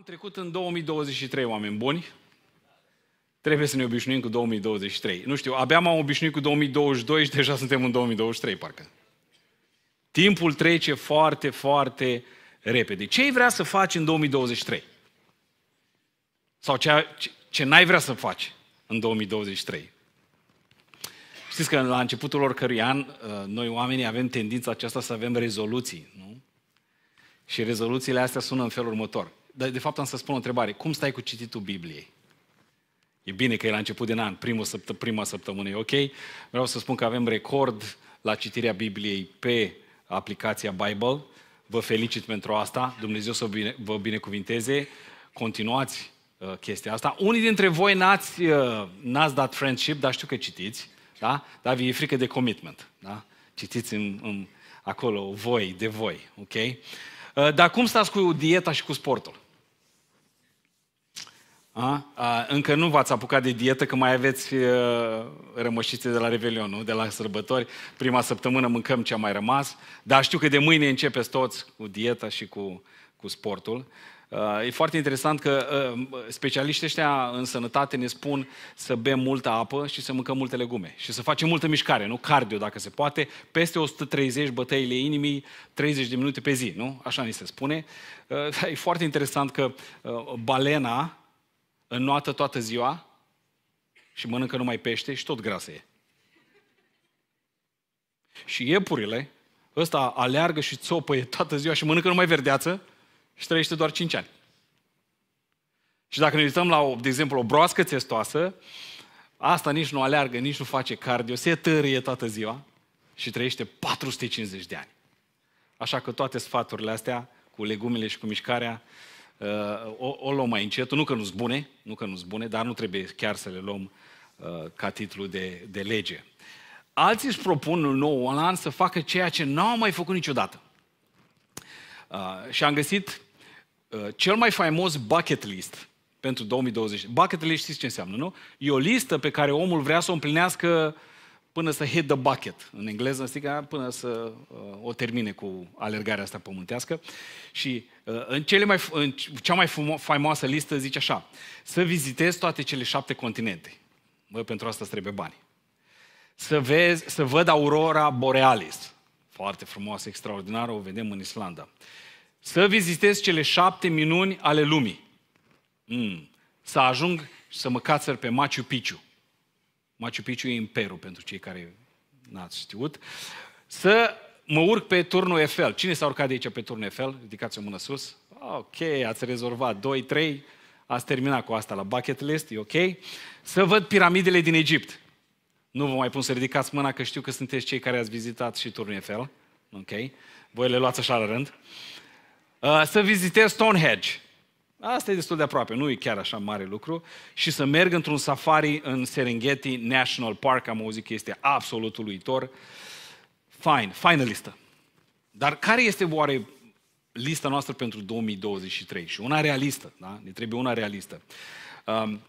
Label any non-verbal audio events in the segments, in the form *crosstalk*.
Am trecut în 2023, oameni buni. Trebuie să ne obișnuim cu 2023. Nu știu, abia m-am obișnuit cu 2022 și deja suntem în 2023, parcă. Timpul trece foarte, foarte repede. Ce ai vrea să faci în 2023? Sau ce, ce, ce n-ai vrea să faci în 2023? Știți că la începutul oricărui an, uh, noi oamenii avem tendința aceasta să avem rezoluții, nu? Și rezoluțiile astea sună în felul următor de fapt am să spun o întrebare. Cum stai cu cititul Bibliei? E bine că e la început din an, primul săptă, prima săptămână e ok. Vreau să spun că avem record la citirea Bibliei pe aplicația Bible. Vă felicit pentru asta. Dumnezeu să bine, vă binecuvinteze. Continuați uh, chestia asta. Unii dintre voi n-ați, uh, n-ați dat friendship, dar știu că citiți. Da? Dar vi e frică de commitment. Da? Citiți în, în, acolo voi, de voi. ok? Uh, dar cum stați cu dieta și cu sportul? A? A, încă nu v-ați apucat de dietă, că mai aveți uh, rămășițe de la Revelion, nu? De la sărbători. Prima săptămână mâncăm ce a mai rămas. Dar știu că de mâine începeți toți cu dieta și cu, cu sportul. Uh, e foarte interesant că uh, specialiștii ăștia în sănătate ne spun să bem multă apă și să mâncăm multe legume și să facem multă mișcare, nu? Cardio, dacă se poate, peste 130 bătăile inimii, 30 de minute pe zi, nu? Așa ni se spune. Uh, e foarte interesant că uh, balena, înnoată toată ziua și mănâncă numai pește și tot grasă e. Și iepurile, ăsta aleargă și țopăie toată ziua și mănâncă numai verdeață și trăiește doar 5 ani. Și dacă ne uităm la, de exemplu, o broască țestoasă, asta nici nu aleargă, nici nu face cardio, se tărie toată ziua și trăiește 450 de ani. Așa că toate sfaturile astea cu legumele și cu mișcarea Uh, o, o luăm mai încet, nu că nu-s bune, nu că nu-s bune, dar nu trebuie chiar să le luăm uh, ca titlu de, de lege. Alții își propun în nou an să facă ceea ce n-au mai făcut niciodată. Uh, și am găsit cel mai faimos bucket list pentru 2020. Bucket list știți ce înseamnă, nu? E o listă pe care omul vrea să o împlinească uh, până să hit the bucket, în engleză, stica, până să uh, o termine cu alergarea asta pământească. Și uh, în, cele mai, în cea mai faimoasă listă zice așa, să vizitezi toate cele șapte continente. Bă, pentru asta îți trebuie bani. Să, vezi, să văd aurora borealis. Foarte frumoasă, extraordinară, o vedem în Islanda. Să vizitez cele șapte minuni ale lumii. Mm. Să ajung și să mă cațăr pe Machu Picchu Machu Picchu e Imperul, pentru cei care n-ați știut, să mă urc pe turnul Eiffel. Cine s-a urcat de aici pe turnul Eiffel? Ridicați o mână sus. Ok, ați rezolvat 2, 3, ați terminat cu asta la bucket list, e ok. Să văd piramidele din Egipt. Nu vă mai pun să ridicați mâna, că știu că sunteți cei care ați vizitat și turnul Eiffel. Ok? Voi le luați așa la rând. Uh, să vizitez Stonehenge. Asta e destul de aproape, nu e chiar așa mare lucru. Și să merg într-un safari în Serengeti National Park, am auzit că este absolut uluitor. Fine, faină listă. Dar care este oare lista noastră pentru 2023? Și una realistă, da? Ne trebuie una realistă. Um,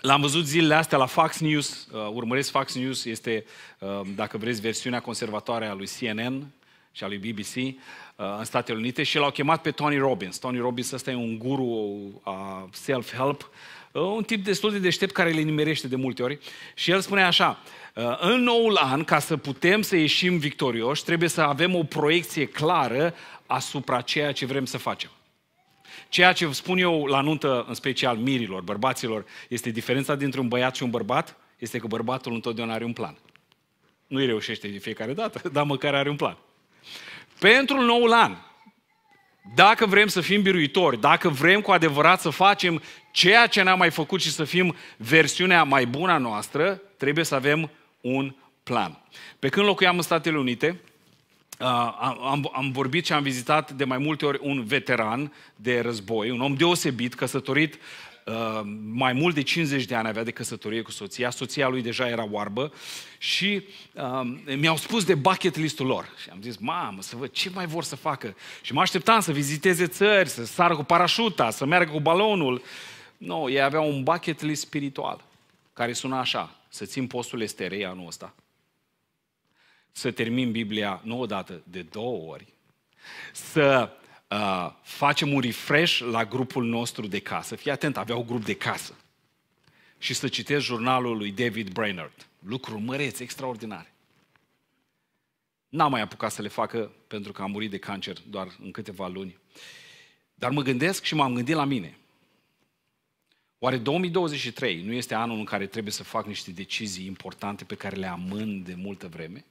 L-am văzut zilele astea la Fox News, uh, urmăresc Fox News, este, uh, dacă vreți, versiunea conservatoare a lui CNN, și al lui BBC uh, în Statele Unite și l-au chemat pe Tony Robbins. Tony Robbins ăsta e un guru a uh, self-help, uh, un tip destul de deștept care le nimerește de multe ori și el spune așa, în noul an, ca să putem să ieșim victorioși, trebuie să avem o proiecție clară asupra ceea ce vrem să facem. Ceea ce spun eu la nuntă, în special mirilor, bărbaților, este diferența dintre un băiat și un bărbat, este că bărbatul întotdeauna are un plan. Nu-i reușește de fiecare dată, *laughs* dar măcar are un plan. Pentru noul an, dacă vrem să fim biruitori, dacă vrem cu adevărat să facem ceea ce n-am mai făcut și să fim versiunea mai bună a noastră, trebuie să avem un plan. Pe când locuiam în Statele Unite, uh, am, am vorbit și am vizitat de mai multe ori un veteran de război, un om deosebit, căsătorit Ehm, mai mult de 50 de ani avea de căsătorie cu soția, soția lui deja era oarbă și uh, mi-au spus de bucket listul lor. Și am zis, mamă, să văd ce mai vor să facă. Și mă așteptam să viziteze țări, să sară cu parașuta, să meargă cu balonul. Nu, no, ei aveau un bucket list spiritual, care suna așa, să țin postul esterei anul ăsta, să termin Biblia nu dată de două ori, să Uh, facem un refresh la grupul nostru de casă. Fii atent, avea un grup de casă. Și să citesc jurnalul lui David Brainerd. Lucru măreț, extraordinar. N-am mai apucat să le facă pentru că am murit de cancer doar în câteva luni. Dar mă gândesc și m-am gândit la mine. Oare 2023 nu este anul în care trebuie să fac niște decizii importante pe care le amând de multă vreme?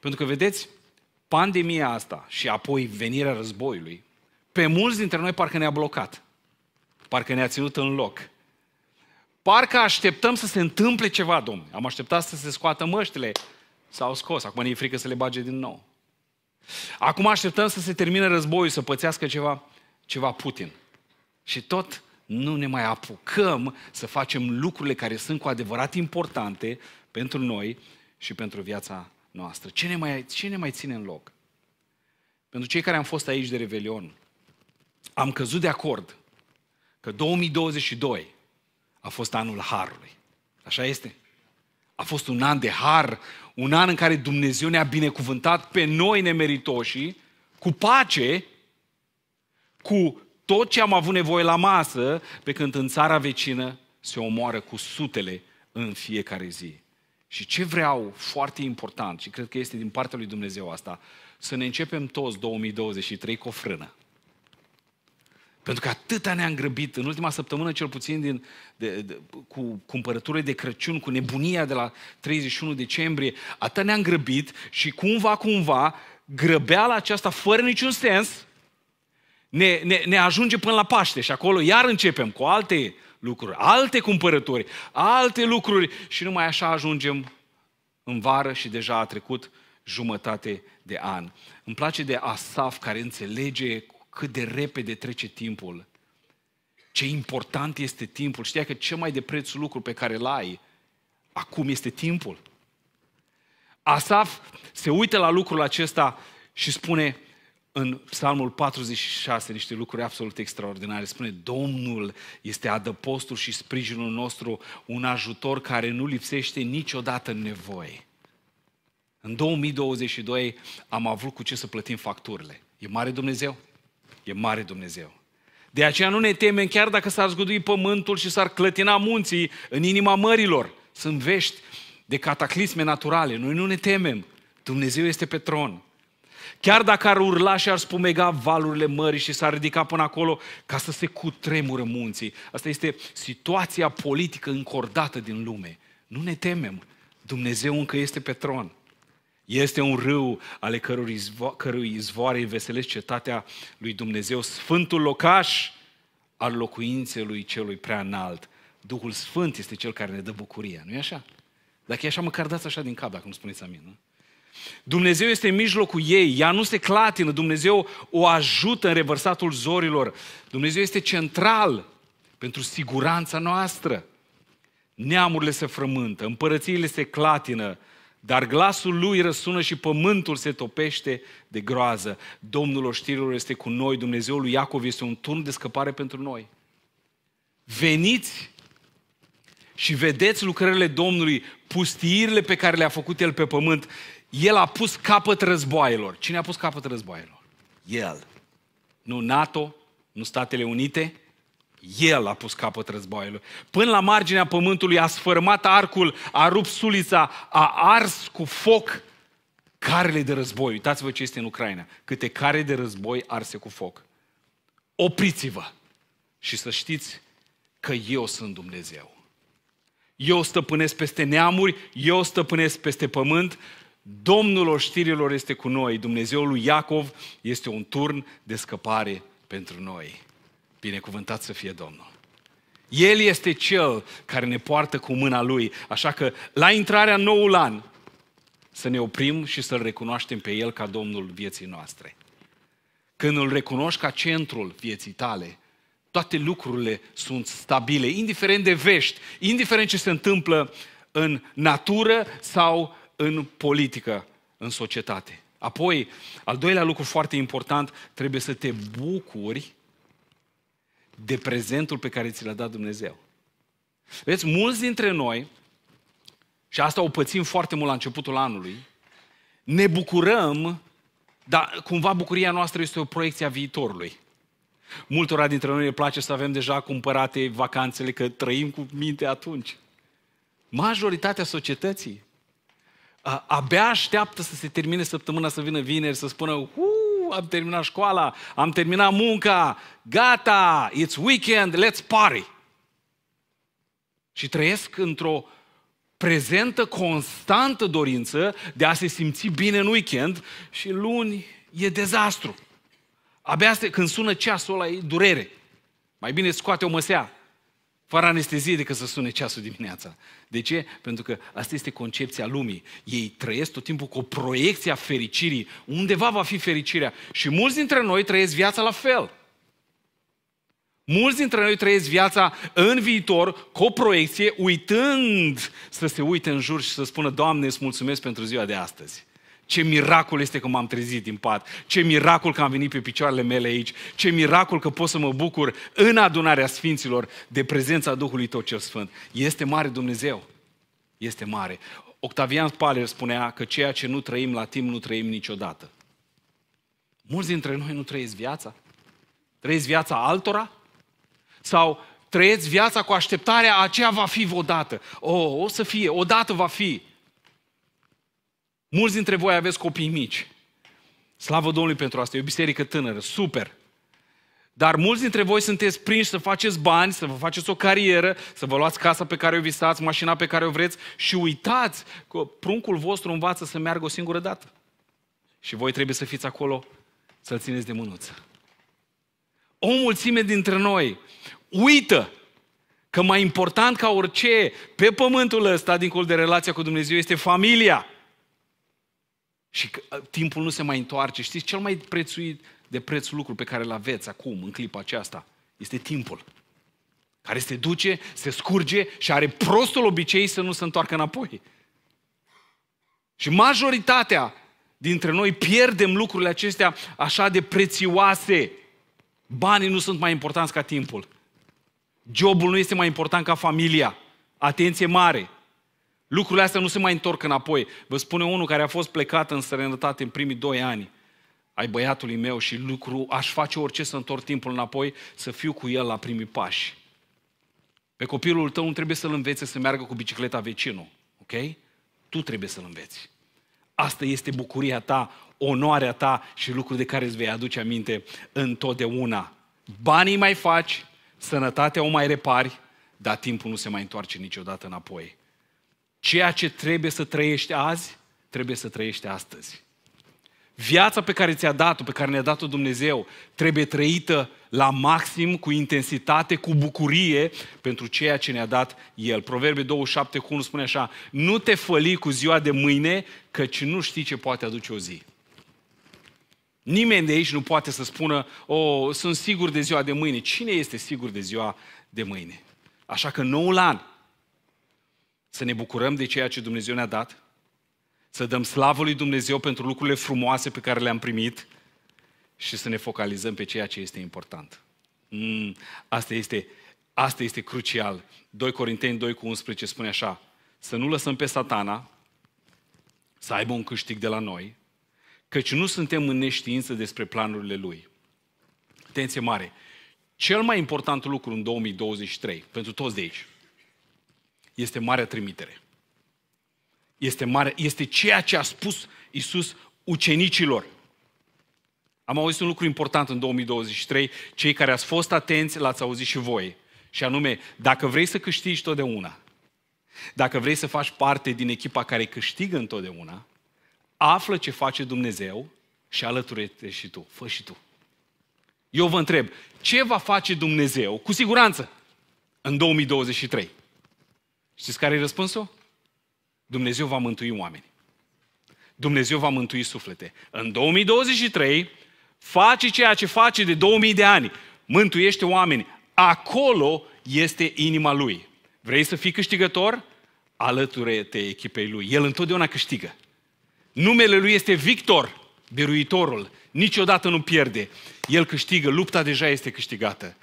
Pentru că, vedeți, pandemia asta și apoi venirea războiului, pe mulți dintre noi parcă ne-a blocat. Parcă ne-a ținut în loc. Parcă așteptăm să se întâmple ceva, domnule. Am așteptat să se scoată măștile. S-au scos. Acum ne e frică să le bage din nou. Acum așteptăm să se termine războiul, să pățească ceva, ceva Putin. Și tot nu ne mai apucăm să facem lucrurile care sunt cu adevărat importante pentru noi și pentru viața noastră? Ce ne mai, ce ne mai ține în loc? Pentru cei care am fost aici de Revelion, am căzut de acord că 2022 a fost anul Harului. Așa este? A fost un an de har, un an în care Dumnezeu ne-a binecuvântat pe noi nemeritoși, cu pace, cu tot ce am avut nevoie la masă, pe când în țara vecină se omoară cu sutele în fiecare zi. Și ce vreau foarte important, și cred că este din partea lui Dumnezeu asta, să ne începem toți 2023 cu o frână. Pentru că atâta ne-am grăbit în ultima săptămână, cel puțin din, de, de, cu cumpărăturile de Crăciun, cu nebunia de la 31 decembrie, atâta ne-am grăbit și cumva, cumva, grăbeala aceasta fără niciun sens ne, ne, ne ajunge până la Paște și acolo iar începem cu alte lucruri, alte cumpărători, alte lucruri și numai așa ajungem în vară și deja a trecut jumătate de an. Îmi place de Asaf care înțelege cât de repede trece timpul. Ce important este timpul. Știa că cel mai de preț lucru pe care îl ai acum este timpul. Asaf se uită la lucrul acesta și spune, în Psalmul 46 niște lucruri absolut extraordinare. Spune, Domnul este adăpostul și sprijinul nostru, un ajutor care nu lipsește niciodată în nevoie. În 2022 am avut cu ce să plătim facturile. E mare Dumnezeu? E mare Dumnezeu. De aceea nu ne temem chiar dacă s-ar zgudui pământul și s-ar clătina munții în inima mărilor. Sunt vești de cataclisme naturale. Noi nu ne temem. Dumnezeu este pe tron. Chiar dacă ar urla și ar spumega valurile mării și s-ar ridica până acolo ca să se cutremură munții. Asta este situația politică încordată din lume. Nu ne temem. Dumnezeu încă este pe tron. Este un râu ale cărui, izvo- cărui izvoare înveselesc cetatea lui Dumnezeu, sfântul locaș al lui celui prea înalt. Duhul Sfânt este cel care ne dă bucurie, nu-i așa? Dacă e așa, măcar dați așa din cap dacă nu spuneți amin, nu? Dumnezeu este în mijlocul ei, ea nu se clatină, Dumnezeu o ajută în revărsatul zorilor. Dumnezeu este central pentru siguranța noastră. Neamurile se frământă, împărățiile se clatină, dar glasul lui răsună și pământul se topește de groază. Domnul oștirilor este cu noi, Dumnezeul lui Iacov este un turn de scăpare pentru noi. Veniți și vedeți lucrările Domnului, pustiirile pe care le-a făcut El pe pământ. El a pus capăt războaielor. Cine a pus capăt războaielor? El. Nu NATO, nu Statele Unite, el a pus capăt războaielor. Până la marginea pământului a sfărmat arcul, a rupt sulița, a ars cu foc carele de război. Uitați-vă ce este în Ucraina. Câte care de război arse cu foc. Opriți-vă și să știți că eu sunt Dumnezeu. Eu stăpânesc peste neamuri, eu stăpânesc peste pământ, Domnul oștirilor este cu noi, Dumnezeul lui Iacov este un turn de scăpare pentru noi. Binecuvântat să fie Domnul! El este Cel care ne poartă cu mâna Lui, așa că la intrarea în noul an să ne oprim și să-L recunoaștem pe El ca Domnul vieții noastre. Când îl recunoști ca centrul vieții tale, toate lucrurile sunt stabile, indiferent de vești, indiferent ce se întâmplă în natură sau în politică, în societate. Apoi, al doilea lucru foarte important, trebuie să te bucuri de prezentul pe care ți l-a dat Dumnezeu. Vedeți, mulți dintre noi, și asta o pățim foarte mult la începutul anului, ne bucurăm, dar cumva bucuria noastră este o proiecție a viitorului. Multora dintre noi ne place să avem deja cumpărate vacanțele, că trăim cu minte atunci. Majoritatea societății abia așteaptă să se termine săptămâna, să vină vineri, să spună, uuu, am terminat școala, am terminat munca, gata, it's weekend, let's party. Și trăiesc într-o prezentă, constantă dorință de a se simți bine în weekend și luni e dezastru. Abia când sună ceasul ăla e durere. Mai bine scoate o măsea, fără anestezie decât să sune ceasul dimineața. De ce? Pentru că asta este concepția lumii. Ei trăiesc tot timpul cu o proiecție a fericirii. Undeva va fi fericirea. Și mulți dintre noi trăiesc viața la fel. Mulți dintre noi trăiesc viața în viitor cu o proiecție, uitând să se uite în jur și să spună, Doamne, îți mulțumesc pentru ziua de astăzi. Ce miracol este că m-am trezit din pat. Ce miracol că am venit pe picioarele mele aici. Ce miracol că pot să mă bucur în adunarea Sfinților de prezența Duhului tot cel Sfânt. Este mare Dumnezeu. Este mare. Octavian Paler spunea că ceea ce nu trăim la timp, nu trăim niciodată. Mulți dintre noi nu trăiesc viața. Trăiesc viața altora? Sau trăiesc viața cu așteptarea aceea va fi odată. O, o să fie, odată va fi. Mulți dintre voi aveți copii mici. Slavă Domnului pentru asta, e o biserică tânără, super. Dar mulți dintre voi sunteți prinși să faceți bani, să vă faceți o carieră, să vă luați casa pe care o visați, mașina pe care o vreți și uitați că pruncul vostru învață să meargă o singură dată. Și voi trebuie să fiți acolo să-l țineți de mânuță. O mulțime dintre noi uită că mai important ca orice pe pământul ăsta, dincolo de relația cu Dumnezeu, este familia. Și timpul nu se mai întoarce. Știți, cel mai prețuit de preț lucru pe care îl aveți acum, în clipa aceasta, este timpul. Care se duce, se scurge și are prostul obicei să nu se întoarcă înapoi. Și majoritatea dintre noi pierdem lucrurile acestea așa de prețioase. Banii nu sunt mai importanți ca timpul. Jobul nu este mai important ca familia. Atenție mare! Lucrurile astea nu se mai întorc înapoi. Vă spune unul care a fost plecat în serenătate în primii doi ani ai băiatului meu și lucru, aș face orice să întorc timpul înapoi, să fiu cu el la primii pași. Pe copilul tău nu trebuie să-l învețe să meargă cu bicicleta vecinul, ok? Tu trebuie să-l înveți. Asta este bucuria ta, onoarea ta și lucruri de care îți vei aduce aminte întotdeauna. Banii mai faci, sănătatea o mai repari, dar timpul nu se mai întoarce niciodată înapoi. Ceea ce trebuie să trăiești azi, trebuie să trăiești astăzi. Viața pe care ți-a dat-o, pe care ne-a dat-o Dumnezeu, trebuie trăită la maxim, cu intensitate, cu bucurie pentru ceea ce ne-a dat El. Proverbe 27 cu 1 spune așa, nu te făli cu ziua de mâine, căci nu știi ce poate aduce o zi. Nimeni de aici nu poate să spună, o, oh, sunt sigur de ziua de mâine. Cine este sigur de ziua de mâine? Așa că noul an, să ne bucurăm de ceea ce Dumnezeu ne-a dat, să dăm slavă lui Dumnezeu pentru lucrurile frumoase pe care le-am primit și să ne focalizăm pe ceea ce este important. Mm, asta, este, asta este crucial. 2 Corinteni 2 cu 11 spune așa, să nu lăsăm pe satana să aibă un câștig de la noi, căci nu suntem în neștiință despre planurile lui. Atenție mare! Cel mai important lucru în 2023, pentru toți de aici, este marea trimitere. Este, mare, este ceea ce a spus Isus ucenicilor. Am auzit un lucru important în 2023, cei care ați fost atenți l-ați auzit și voi. Și anume, dacă vrei să câștigi totdeauna, dacă vrei să faci parte din echipa care câștigă întotdeauna, află ce face Dumnezeu și alăture-te și tu, fă și tu. Eu vă întreb, ce va face Dumnezeu, cu siguranță, în 2023? Știți care e răspunsul? Dumnezeu va mântui oameni. Dumnezeu va mântui suflete. În 2023 face ceea ce face de 2000 de ani. Mântuiește oameni. Acolo este inima lui. Vrei să fii câștigător? alăture te echipei lui. El întotdeauna câștigă. Numele lui este Victor, biruitorul. Niciodată nu pierde. El câștigă, lupta deja este câștigată.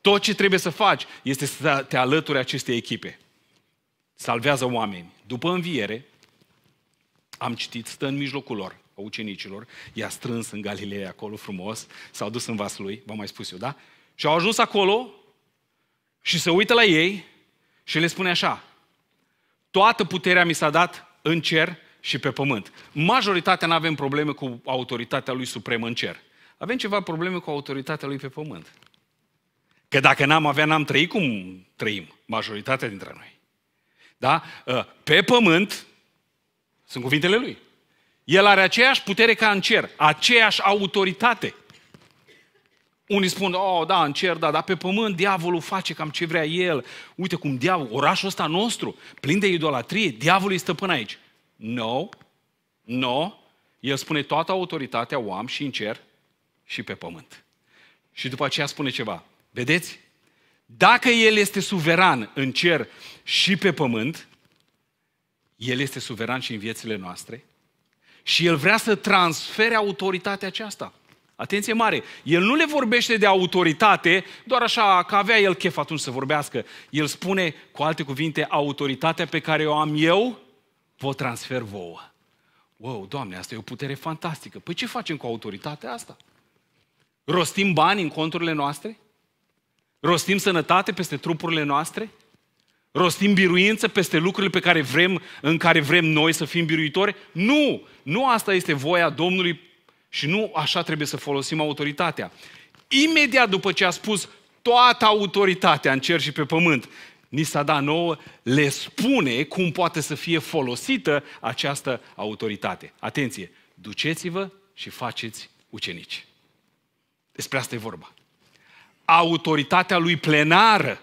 Tot ce trebuie să faci este să te alături acestei echipe salvează oameni. După înviere, am citit, stă în mijlocul lor, a ucenicilor, i-a strâns în Galileea acolo frumos, s-au dus în vasul lui, v-am mai spus eu, da? Și au ajuns acolo și se uită la ei și le spune așa, toată puterea mi s-a dat în cer și pe pământ. Majoritatea nu avem probleme cu autoritatea lui supremă în cer. Avem ceva probleme cu autoritatea lui pe pământ. Că dacă n-am avea, n-am trăit cum trăim majoritatea dintre noi. Da? Ă, pe pământ sunt cuvintele lui. El are aceeași putere ca în cer, aceeași autoritate. Unii spun, oh, da, în cer, da, dar pe pământ diavolul face cam ce vrea el. Uite cum diavol, orașul ăsta nostru, plin de idolatrie, diavolul este stăpân aici. No, no, el spune toată autoritatea o am și în cer și pe pământ. Și după aceea spune ceva. Vedeți? Dacă El este suveran în cer și pe pământ, El este suveran și în viețile noastre și El vrea să transfere autoritatea aceasta. Atenție mare! El nu le vorbește de autoritate, doar așa că avea el chef atunci să vorbească. El spune, cu alte cuvinte, autoritatea pe care o am eu, vă transfer vouă. Wow, Doamne, asta e o putere fantastică. Păi ce facem cu autoritatea asta? Rostim bani în conturile noastre? Rostim sănătate peste trupurile noastre? Rostim biruință peste lucrurile pe care vrem, în care vrem noi să fim biruitori? Nu! Nu asta este voia Domnului și nu așa trebuie să folosim autoritatea. Imediat după ce a spus toată autoritatea în cer și pe pământ, ni s-a dat nouă, le spune cum poate să fie folosită această autoritate. Atenție! Duceți-vă și faceți ucenici. Despre asta e vorba autoritatea lui plenară,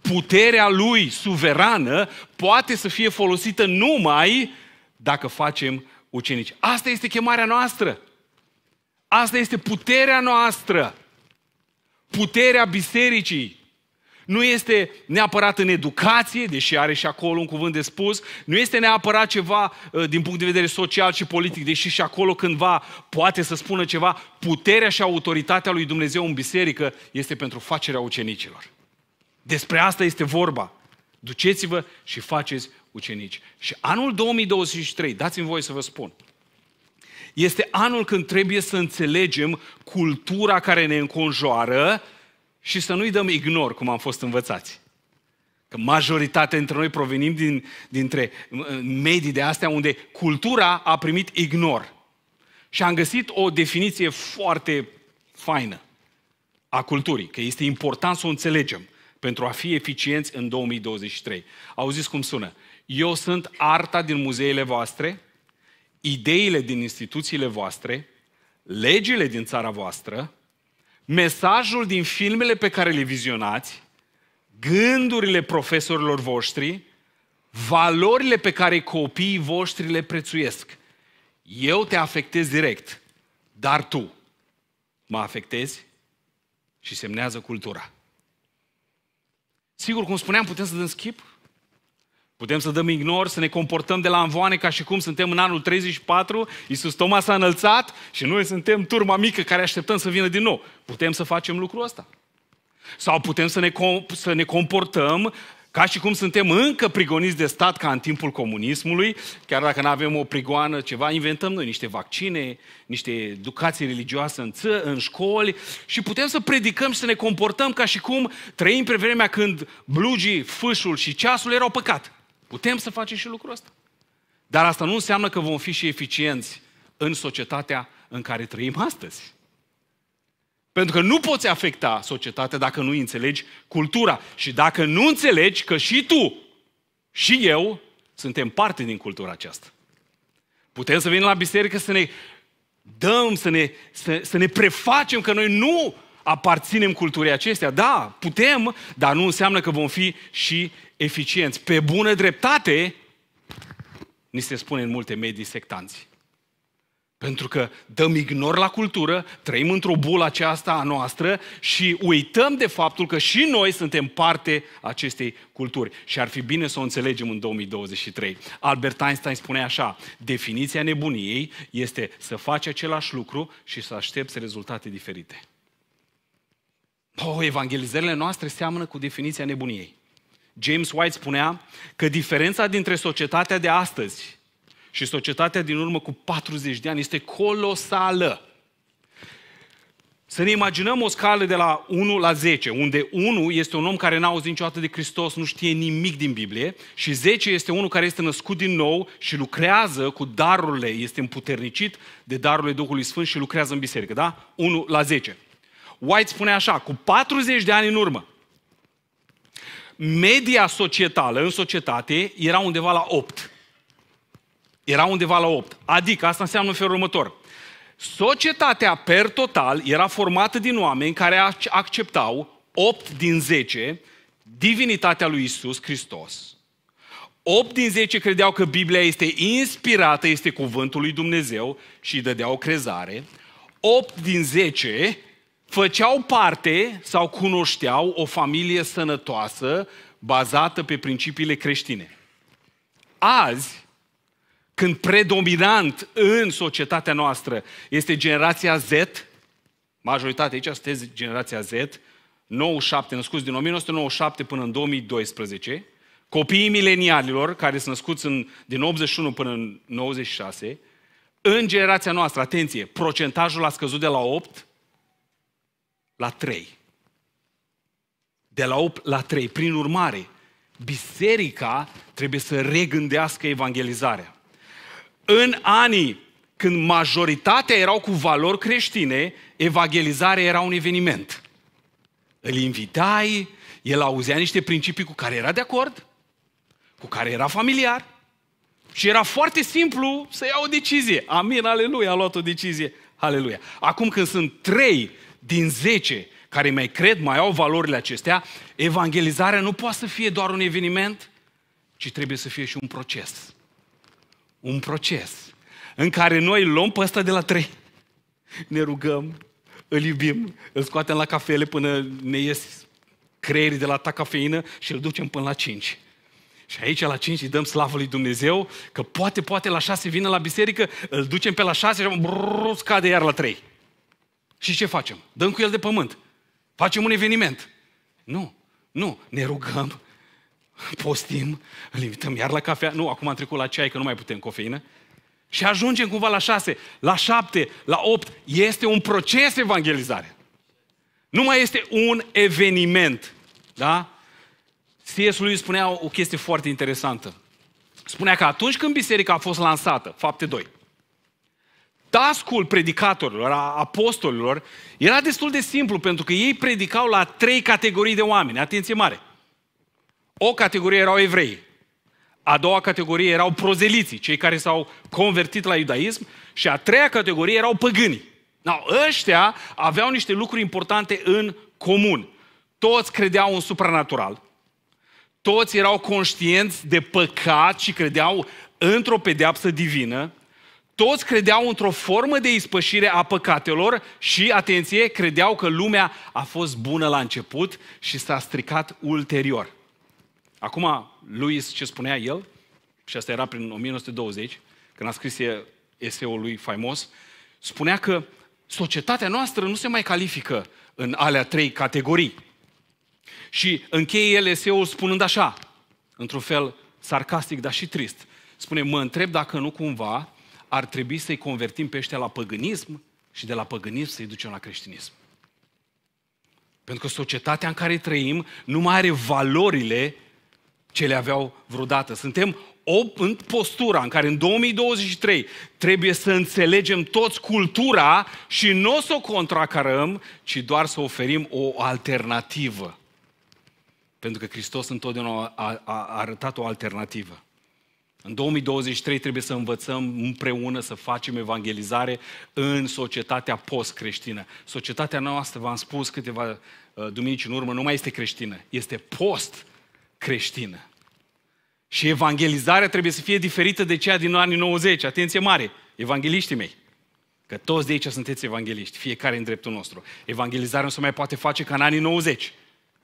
puterea lui suverană, poate să fie folosită numai dacă facem ucenici. Asta este chemarea noastră. Asta este puterea noastră. Puterea bisericii nu este neapărat în educație, deși are și acolo un cuvânt de spus, nu este neapărat ceva uh, din punct de vedere social și politic, deși și acolo cândva poate să spună ceva, puterea și autoritatea lui Dumnezeu în biserică este pentru facerea ucenicilor. Despre asta este vorba. Duceți-vă și faceți ucenici. Și anul 2023, dați-mi voie să vă spun, este anul când trebuie să înțelegem cultura care ne înconjoară, și să nu-i dăm ignor cum am fost învățați. Că majoritatea dintre noi provenim din, dintre medii de astea unde cultura a primit ignor. Și am găsit o definiție foarte faină a culturii, că este important să o înțelegem pentru a fi eficienți în 2023. Auziți cum sună? Eu sunt arta din muzeile voastre, ideile din instituțiile voastre, legile din țara voastră, mesajul din filmele pe care le vizionați, gândurile profesorilor voștri, valorile pe care copiii voștri le prețuiesc. Eu te afectez direct, dar tu mă afectezi și semnează cultura. Sigur, cum spuneam, putem să dăm schimb Putem să dăm ignor, să ne comportăm de la învoane ca și cum suntem în anul 34, Iisus Toma s-a înălțat și noi suntem turma mică care așteptăm să vină din nou. Putem să facem lucrul ăsta. Sau putem să ne, com- să ne comportăm ca și cum suntem încă prigoniți de stat ca în timpul comunismului, chiar dacă nu avem o prigoană, ceva, inventăm noi niște vaccine, niște educație religioasă în, ță, în școli și putem să predicăm și să ne comportăm ca și cum trăim pe vremea când blugii, fâșul și ceasul erau păcat. Putem să facem și lucrul ăsta. Dar asta nu înseamnă că vom fi și eficienți în societatea în care trăim astăzi. Pentru că nu poți afecta societatea dacă nu înțelegi cultura și dacă nu înțelegi că și tu și eu suntem parte din cultura aceasta. Putem să venim la biserică să ne dăm, să ne, să, să ne prefacem că noi nu aparținem culturii acestea. Da, putem, dar nu înseamnă că vom fi și eficienți. Pe bună dreptate, ni se spune în multe medii sectanți. Pentru că dăm ignor la cultură, trăim într-o bulă aceasta a noastră și uităm de faptul că și noi suntem parte acestei culturi. Și ar fi bine să o înțelegem în 2023. Albert Einstein spune așa, definiția nebuniei este să faci același lucru și să aștepți rezultate diferite. Oh, evangelizările noastre seamănă cu definiția nebuniei. James White spunea că diferența dintre societatea de astăzi și societatea din urmă cu 40 de ani este colosală. Să ne imaginăm o scală de la 1 la 10, unde 1 este un om care n-a auzit niciodată de Hristos, nu știe nimic din Biblie, și 10 este unul care este născut din nou și lucrează cu darurile, este împuternicit de darurile Duhului Sfânt și lucrează în biserică, da? 1 la 10. White spune așa, cu 40 de ani în urmă, media societală în societate era undeva la 8. Era undeva la 8. Adică asta înseamnă în felul următor. Societatea per total era formată din oameni care acceptau 8 din 10 divinitatea lui Isus Hristos. 8 din 10 credeau că Biblia este inspirată, este cuvântul lui Dumnezeu și îi dădeau crezare. 8 din 10 făceau parte sau cunoșteau o familie sănătoasă bazată pe principiile creștine. Azi, când predominant în societatea noastră este generația Z, majoritatea aici sunteți generația Z, 97, născuți din 1997 până în 2012, copiii milenialilor care sunt născuți în, din 81 până în 96, în generația noastră, atenție, procentajul a scăzut de la 8 la 3. De la 8 la 3. Prin urmare, biserica trebuie să regândească evangelizarea. În anii când majoritatea erau cu valori creștine, evangelizarea era un eveniment. Îl invitai, el auzea niște principii cu care era de acord, cu care era familiar și era foarte simplu să ia o decizie. Amin, aleluia, a luat o decizie, aleluia. Acum când sunt trei din 10 care mai cred, mai au valorile acestea, evangelizarea nu poate să fie doar un eveniment, ci trebuie să fie și un proces. Un proces în care noi luăm pe ăsta de la trei. Ne rugăm, îl iubim, îl scoatem la cafele până ne ies creierii de la ta cafeină și îl ducem până la cinci. Și aici la 5 îi dăm slavă lui Dumnezeu că poate, poate la 6 vine la biserică, îl ducem pe la 6 și brrr, scade iar la 3. Și ce facem? Dăm cu el de pământ. Facem un eveniment. Nu, nu. Ne rugăm, postim, îl invităm iar la cafea. Nu, acum am trecut la ceai, că nu mai putem cofeină. Și ajungem cumva la șase, la șapte, la opt. Este un proces evangelizare. Nu mai este un eveniment. Da? C.S. Lui spunea o chestie foarte interesantă. Spunea că atunci când biserica a fost lansată, fapte 2, tascul predicatorilor, a apostolilor, era destul de simplu, pentru că ei predicau la trei categorii de oameni. Atenție mare! O categorie erau evrei, a doua categorie erau prozeliții, cei care s-au convertit la iudaism, și a treia categorie erau păgânii. Now, ăștia aveau niște lucruri importante în comun. Toți credeau în supranatural, toți erau conștienți de păcat și credeau într-o pedeapsă divină, toți credeau într-o formă de ispășire a păcatelor și, atenție, credeau că lumea a fost bună la început și s-a stricat ulterior. Acum, Luis ce spunea el, și asta era prin 1920, când a scris eseul lui faimos, spunea că societatea noastră nu se mai califică în alea trei categorii. Și încheie el eseul spunând așa, într-un fel sarcastic, dar și trist. Spune, mă întreb dacă nu cumva ar trebui să-i convertim pe ăștia la păgânism și de la păgânism să-i ducem la creștinism. Pentru că societatea în care trăim nu mai are valorile ce le aveau vreodată. Suntem în postura în care în 2023 trebuie să înțelegem toți cultura și nu o să o contracarăm, ci doar să oferim o alternativă. Pentru că Hristos întotdeauna a, a, a arătat o alternativă. În 2023 trebuie să învățăm împreună să facem evangelizare în societatea post-creștină. Societatea noastră, v-am spus câteva uh, duminici în urmă, nu mai este creștină, este post-creștină. Și evangelizarea trebuie să fie diferită de cea din anii 90. Atenție mare, evangeliștii mei! Că toți de aici sunteți evangeliști, fiecare în dreptul nostru. Evangelizarea nu se mai poate face ca în anii 90.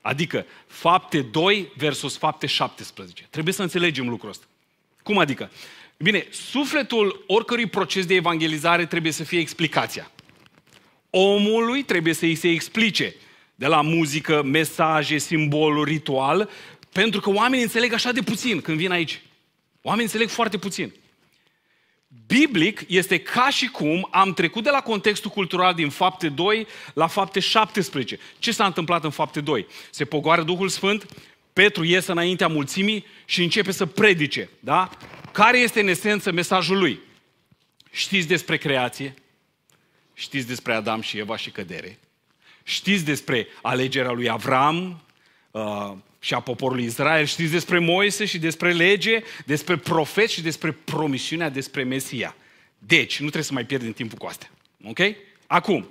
Adică fapte 2 versus fapte 17. Trebuie să înțelegem lucrul ăsta. Cum adică? Bine, sufletul oricărui proces de evangelizare trebuie să fie explicația. Omului trebuie să îi se explice de la muzică, mesaje, simbol, ritual, pentru că oamenii înțeleg așa de puțin când vin aici. Oamenii înțeleg foarte puțin. Biblic este ca și cum am trecut de la contextul cultural din fapte 2 la fapte 17. Ce s-a întâmplat în fapte 2? Se pogoară Duhul Sfânt, Petru iese înaintea mulțimii și începe să predice. Da? Care este în esență mesajul lui? Știți despre creație? Știți despre Adam și Eva și cădere? Știți despre alegerea lui Avram uh, și a poporului Israel? Știți despre Moise și despre lege, despre profet și despre promisiunea despre Mesia? Deci, nu trebuie să mai pierdem timpul cu astea. Ok? Acum,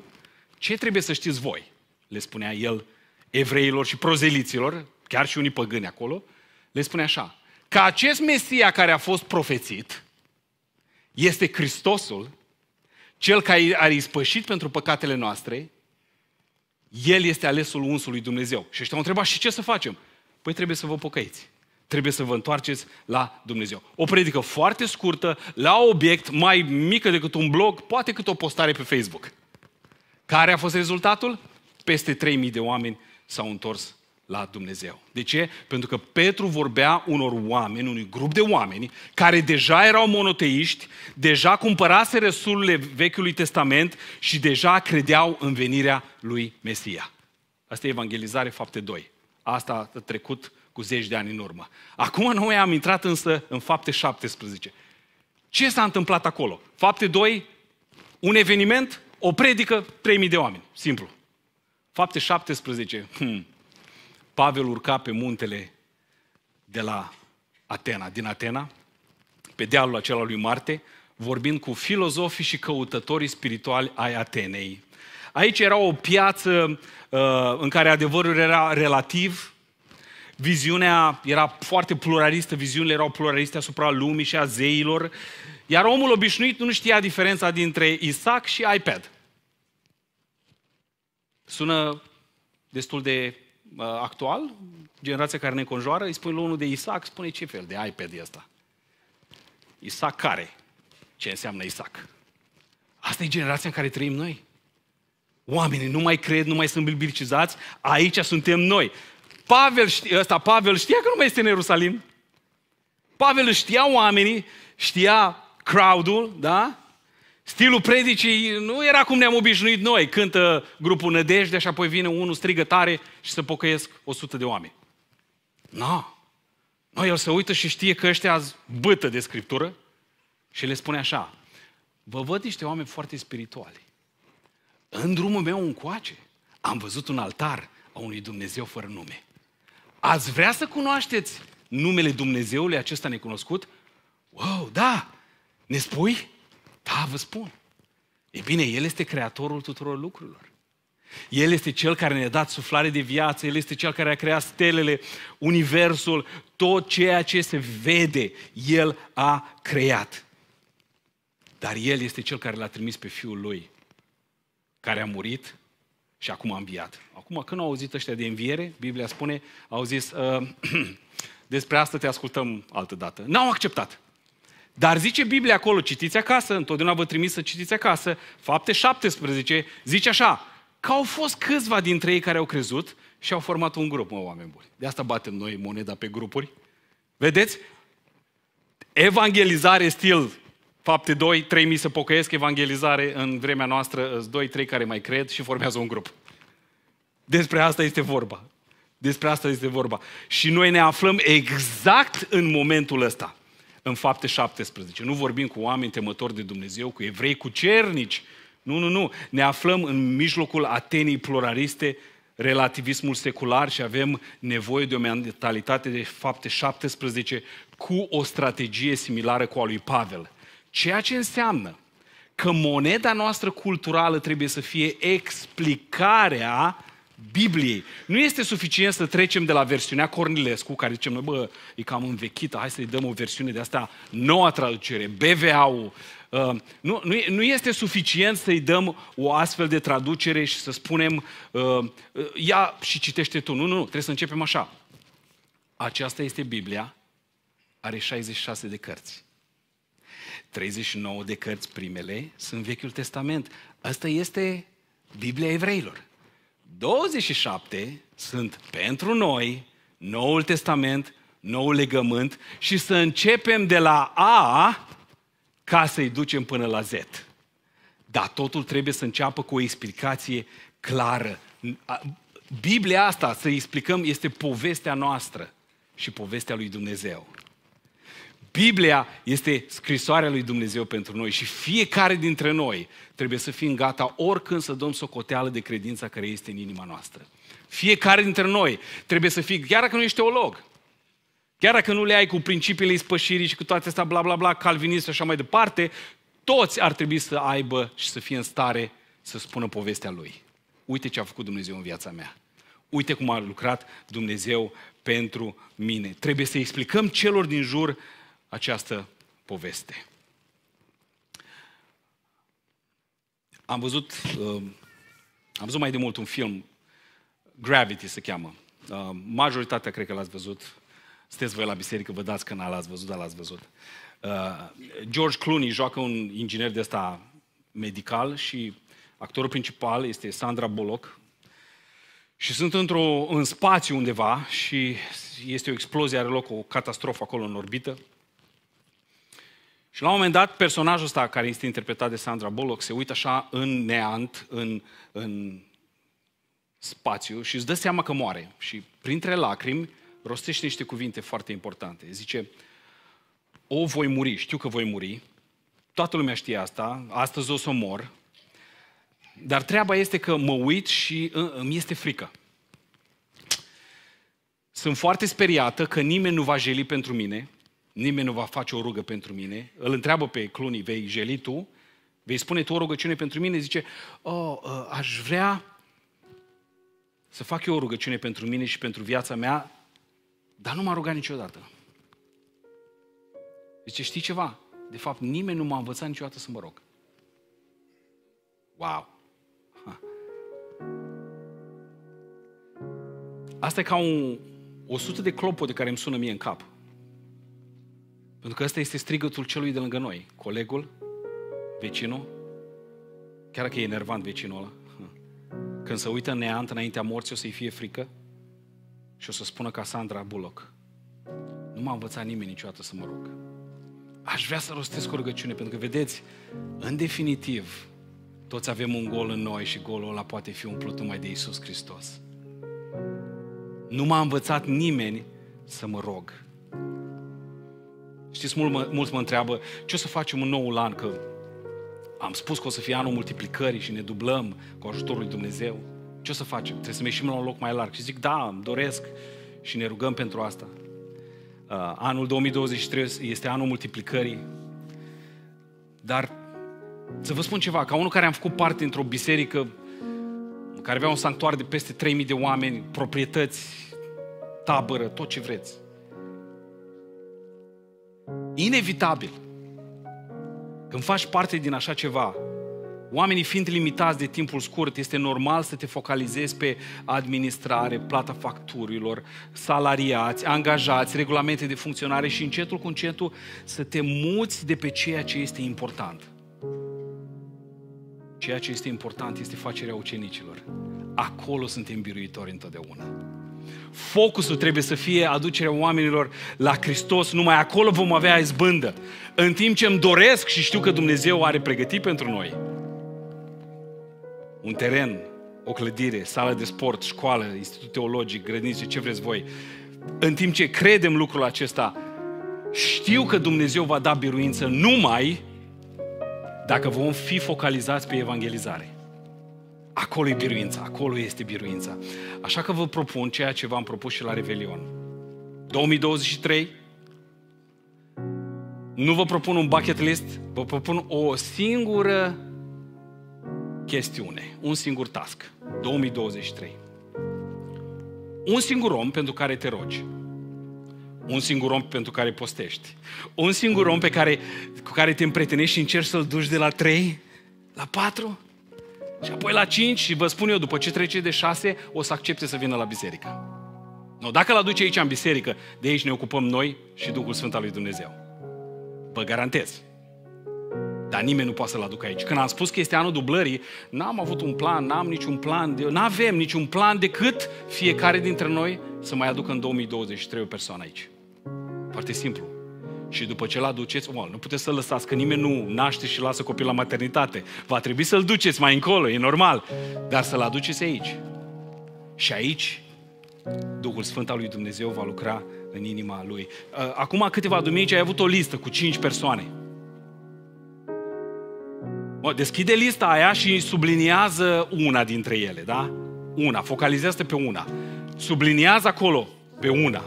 ce trebuie să știți voi? Le spunea el evreilor și prozeliților chiar și unii păgâni acolo, le spune așa, că acest Mesia care a fost profețit este Hristosul, cel care a ispășit pentru păcatele noastre, el este alesul unsului Dumnezeu. Și ăștia au întrebat, și ce să facem? Păi trebuie să vă pocăiți. Trebuie să vă întoarceți la Dumnezeu. O predică foarte scurtă, la obiect, mai mică decât un blog, poate cât o postare pe Facebook. Care a fost rezultatul? Peste 3.000 de oameni s-au întors la Dumnezeu. De ce? Pentru că Petru vorbea unor oameni, unui grup de oameni, care deja erau monoteiști, deja cumpărase resursele Vechiului Testament și deja credeau în venirea lui Mesia. Asta e evangelizare fapte 2. Asta a trecut cu zeci de ani în urmă. Acum noi am intrat însă în fapte 17. Ce s-a întâmplat acolo? Fapte 2, un eveniment, o predică, 3000 de oameni. Simplu. Fapte 17. Hmm. Pavel urca pe muntele de la Atena, din Atena, pe dealul acela lui Marte, vorbind cu filozofii și căutătorii spirituali ai Atenei. Aici era o piață uh, în care adevărul era relativ, viziunea era foarte pluralistă, viziunile erau pluraliste asupra lumii și a zeilor, iar omul obișnuit nu știa diferența dintre Isaac și iPad. Sună destul de Uh, actual, generația care ne conjoară, îi spui lui unul de Isaac, spune ce fel de iPad e ăsta. Isaac care? Ce înseamnă Isaac? Asta e generația în care trăim noi. Oamenii nu mai cred, nu mai sunt bilbircizați, aici suntem noi. Pavel, știa, ăsta Pavel știa că nu mai este în Ierusalim. Pavel știa oamenii, știa crowdul, da? Stilul predicii nu era cum ne-am obișnuit noi. Cântă grupul Nădejde și apoi vine unul, strigă tare și se pocăiesc 100 de oameni. Nu. No. Noi el se uită și știe că ăștia bâtă de scriptură și le spune așa. Vă văd niște oameni foarte spirituali. În drumul meu încoace am văzut un altar a unui Dumnezeu fără nume. Ați vrea să cunoașteți numele Dumnezeului acesta necunoscut? Wow, da! Ne spui? Da, vă spun. E bine, El este creatorul tuturor lucrurilor. El este Cel care ne-a dat suflare de viață, El este Cel care a creat stelele, universul, tot ceea ce se vede, El a creat. Dar El este Cel care l-a trimis pe Fiul Lui, care a murit și acum a înviat. Acum, când au auzit ăștia de înviere, Biblia spune, au zis, uh, *clears throat* despre asta te ascultăm altă dată. N-au acceptat. Dar zice Biblia acolo, citiți acasă, întotdeauna vă trimis să citiți acasă, fapte 17, zice așa, că au fost câțiva dintre ei care au crezut și au format un grup, mă, oameni buni. De asta batem noi moneda pe grupuri. Vedeți? Evangelizare stil Fapte 2, mii se pocăiesc, evangelizare în vremea noastră, 2, 3 care mai cred și formează un grup. Despre asta este vorba. Despre asta este vorba. Și noi ne aflăm exact în momentul ăsta în fapte 17. Nu vorbim cu oameni temători de Dumnezeu, cu evrei, cu cernici. Nu, nu, nu. Ne aflăm în mijlocul Atenei pluraliste, relativismul secular și avem nevoie de o mentalitate de fapte 17 cu o strategie similară cu a lui Pavel. Ceea ce înseamnă că moneda noastră culturală trebuie să fie explicarea Bibliei. Nu este suficient să trecem de la versiunea Cornilescu, care zicem, noi, bă, e cam învechită, hai să-i dăm o versiune de asta, noua traducere, BVA-ul. Uh, nu, nu, nu este suficient să-i dăm o astfel de traducere și să spunem, uh, uh ia și citește tu. Nu, nu, nu, trebuie să începem așa. Aceasta este Biblia, are 66 de cărți. 39 de cărți primele sunt Vechiul Testament. Asta este Biblia evreilor. 27 sunt pentru noi, Noul Testament, Noul Legământ și să începem de la A ca să-i ducem până la Z. Dar totul trebuie să înceapă cu o explicație clară. Biblia asta, să explicăm, este povestea noastră și povestea lui Dumnezeu. Biblia este scrisoarea lui Dumnezeu pentru noi și fiecare dintre noi trebuie să fim gata oricând să dăm socoteală de credința care este în inima noastră. Fiecare dintre noi trebuie să fie, chiar dacă nu ești teolog, chiar dacă nu le ai cu principiile ispășirii și cu toate astea bla bla bla, calvinist și așa mai departe, toți ar trebui să aibă și să fie în stare să spună povestea lui. Uite ce a făcut Dumnezeu în viața mea. Uite cum a lucrat Dumnezeu pentru mine. Trebuie să explicăm celor din jur această poveste. Am văzut, uh, am văzut mai de mult un film, Gravity se cheamă. Uh, majoritatea cred că l-ați văzut. Sunteți voi la biserică, vă dați că n-ați văzut, dar l-ați văzut. Uh, George Clooney joacă un inginer de ăsta medical și actorul principal este Sandra Bullock. Și sunt într-o, în spațiu undeva și este o explozie, are loc o catastrofă acolo în orbită. Și la un moment dat, personajul ăsta, care este interpretat de Sandra Bullock, se uită așa în neant, în, în spațiu și îți dă seama că moare. Și printre lacrimi rostește niște cuvinte foarte importante. Zice, o, voi muri, știu că voi muri, toată lumea știe asta, astăzi o să mor, dar treaba este că mă uit și îmi uh, este frică. Sunt foarte speriată că nimeni nu va jeli pentru mine, nimeni nu va face o rugă pentru mine. Îl întreabă pe Cluni, vei jeli tu? Vei spune tu o rugăciune pentru mine? Zice, oh, uh, aș vrea să fac eu o rugăciune pentru mine și pentru viața mea, dar nu m-a rugat niciodată. Zice, știi ceva? De fapt, nimeni nu m-a învățat niciodată să mă rog. Wow! Ha. Asta e ca un, o sută de clopote care îmi sună mie în cap. Pentru că ăsta este strigătul celui de lângă noi. Colegul, vecinul, chiar că e enervant vecinul ăla. *laughs* Când se uită neant înaintea morții, o să-i fie frică și o să spună ca Sandra Bullock. Nu m-a învățat nimeni niciodată să mă rog. Aș vrea să rostesc o rugăciune, pentru că, vedeți, în definitiv, toți avem un gol în noi și golul ăla poate fi umplut numai de Isus Hristos. Nu m-a învățat nimeni să mă rog. Știți, mult, mulți mă întreabă ce o să facem în noul an, că am spus că o să fie anul multiplicării și ne dublăm cu ajutorul lui Dumnezeu. Ce o să facem? Trebuie să ne ieșim la un loc mai larg. Și zic, da, îmi doresc și ne rugăm pentru asta. Uh, anul 2023 este anul multiplicării. Dar să vă spun ceva, ca unul care am făcut parte într-o biserică care avea un sanctuar de peste 3000 de oameni, proprietăți, tabără, tot ce vreți. Inevitabil. Când faci parte din așa ceva, oamenii fiind limitați de timpul scurt, este normal să te focalizezi pe administrare, plata facturilor, salariați, angajați, regulamente de funcționare și încetul cu încetul să te muți de pe ceea ce este important. Ceea ce este important este facerea ucenicilor. Acolo suntem biruitori întotdeauna. Focusul trebuie să fie aducerea oamenilor la Hristos, numai acolo vom avea izbândă. În timp ce îmi doresc și știu că Dumnezeu are pregătit pentru noi un teren, o clădire, sală de sport, școală, institut teologic, grădinițe, ce vreți voi, în timp ce credem lucrul acesta, știu că Dumnezeu va da biruință numai dacă vom fi focalizați pe evangelizare. Acolo e biruința, acolo este biruința. Așa că vă propun ceea ce v-am propus și la Revelion. 2023, nu vă propun un bucket list, vă propun o singură chestiune, un singur task. 2023. Un singur om pentru care te rogi. Un singur om pentru care postești. Un singur om pe care, cu care te împretenești și încerci să-l duci de la 3 la 4 și apoi la 5, și vă spun eu, după ce trece de 6, o să accepte să vină la biserică. No, dacă l-aduce aici în biserică, de aici ne ocupăm noi și Duhul Sfânt al lui Dumnezeu. Vă garantez. Dar nimeni nu poate să-l aducă aici. Când am spus că este anul dublării, n-am avut un plan, n-am niciun plan, de... n-avem niciun plan decât fiecare dintre noi să mai aducă în 2023 o persoană aici. Foarte simplu și după ce l-aduceți, mă, nu puteți să-l lăsați, că nimeni nu naște și lasă copil la maternitate. Va trebui să-l duceți mai încolo, e normal, dar să-l aduceți aici. Și aici Duhul Sfânt al lui Dumnezeu va lucra în inima lui. Acum câteva duminici ai avut o listă cu cinci persoane. Mă, deschide lista aia și subliniază una dintre ele, da? Una, focalizează pe una. Subliniază acolo pe una,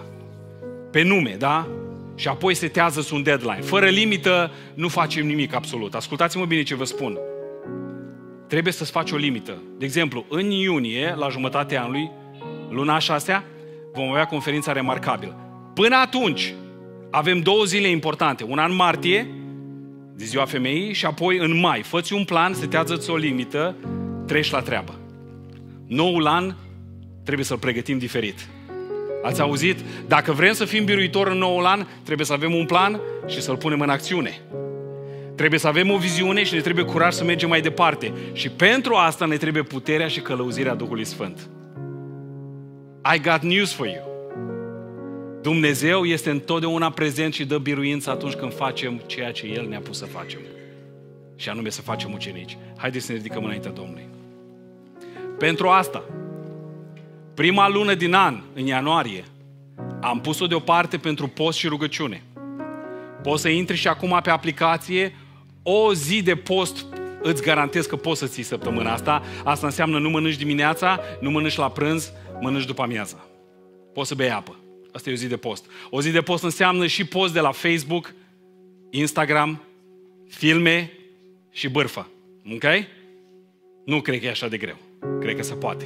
pe nume, da? și apoi setează un deadline. Fără limită nu facem nimic absolut. Ascultați-mă bine ce vă spun. Trebuie să-ți faci o limită. De exemplu, în iunie, la jumătatea anului, luna șasea, vom avea conferința remarcabilă. Până atunci, avem două zile importante. Una în martie, de ziua femeii, și apoi în mai. Făți un plan, setează-ți o limită, treci la treabă. Noul an trebuie să-l pregătim diferit. Ați auzit? Dacă vrem să fim biruitori în noul an, trebuie să avem un plan și să-l punem în acțiune. Trebuie să avem o viziune și ne trebuie curaj să mergem mai departe. Și pentru asta ne trebuie puterea și călăuzirea Duhului Sfânt. I got news for you. Dumnezeu este întotdeauna prezent și dă biruință atunci când facem ceea ce El ne-a pus să facem. Și anume să facem ucenici. Haideți să ne ridicăm înaintea Domnului. Pentru asta, Prima lună din an, în ianuarie, am pus-o deoparte pentru post și rugăciune. Poți să intri și acum pe aplicație, o zi de post îți garantez că poți să ții săptămâna asta. Asta înseamnă nu mănânci dimineața, nu mănânci la prânz, mănânci după amiaza. Poți să bei apă. Asta e o zi de post. O zi de post înseamnă și post de la Facebook, Instagram, filme și bârfă. Ok? Nu cred că e așa de greu. Cred că se poate.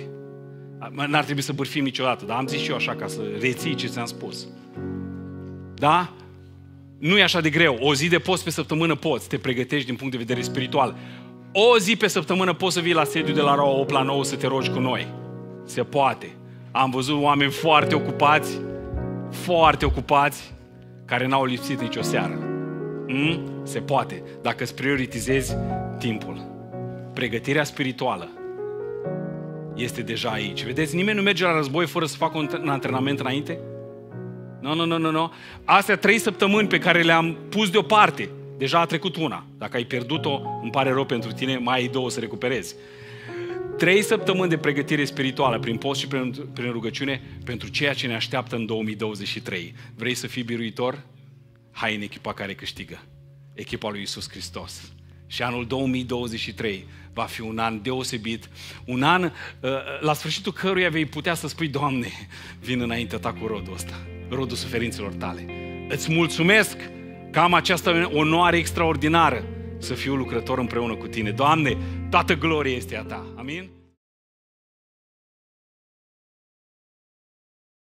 N-ar trebui să bârfim niciodată, dar am zis și eu așa ca să reții ce ți-am spus. Da? Nu e așa de greu. O zi de post pe săptămână poți, te pregătești din punct de vedere spiritual. O zi pe săptămână poți să vii la sediu de la Raua 8 la 9 să te rogi cu noi. Se poate. Am văzut oameni foarte ocupați, foarte ocupați, care n-au lipsit nicio seară. Mm? Se poate, dacă îți prioritizezi timpul. Pregătirea spirituală este deja aici. Vedeți, nimeni nu merge la război fără să facă un antrenament înainte. Nu, no, nu, no, nu, no, nu, nu. Astea trei săptămâni pe care le-am pus deoparte, deja a trecut una. Dacă ai pierdut-o, îmi pare rău pentru tine, mai ai două să recuperezi. Trei săptămâni de pregătire spirituală prin post și prin, prin rugăciune pentru ceea ce ne așteaptă în 2023. Vrei să fii biruitor? Hai în echipa care câștigă. Echipa lui Isus Hristos. Și anul 2023 va fi un an deosebit, un an uh, la sfârșitul căruia vei putea să spui, Doamne, vin înaintea Ta cu rodul ăsta, rodul suferințelor Tale. Îți mulțumesc că am această onoare extraordinară să fiu lucrător împreună cu Tine. Doamne, toată gloria este a Ta. Amin?